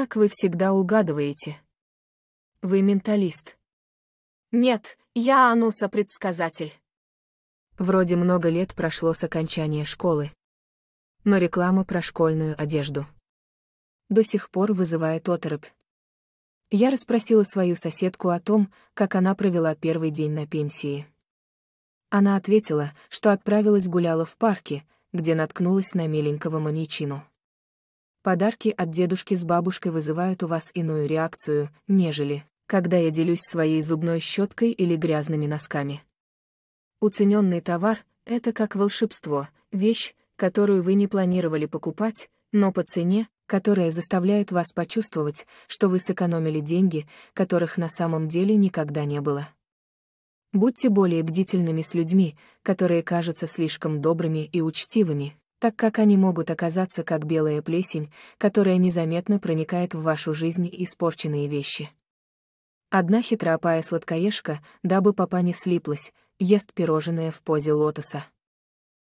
Как вы всегда угадываете. Вы менталист. Нет, я Ануса-предсказатель. Вроде много лет прошло с окончания школы. Но реклама про школьную одежду до сих пор вызывает оторопь. Я расспросила свою соседку о том, как она провела первый день на пенсии. Она ответила, что отправилась гуляла в парке, где наткнулась на миленького маньячину. Подарки от дедушки с бабушкой вызывают у вас иную реакцию, нежели, когда я делюсь своей зубной щеткой или грязными носками. Уцененный товар — это как волшебство, вещь, которую вы не планировали покупать, но по цене, которая заставляет вас почувствовать, что вы сэкономили деньги, которых на самом деле никогда не было. Будьте более бдительными с людьми, которые кажутся слишком добрыми и учтивыми, так как они могут оказаться как белая плесень, которая незаметно проникает в вашу жизнь испорченные вещи. Одна хитроопая сладкоежка, дабы папа не слиплась, ест пирожное в позе лотоса.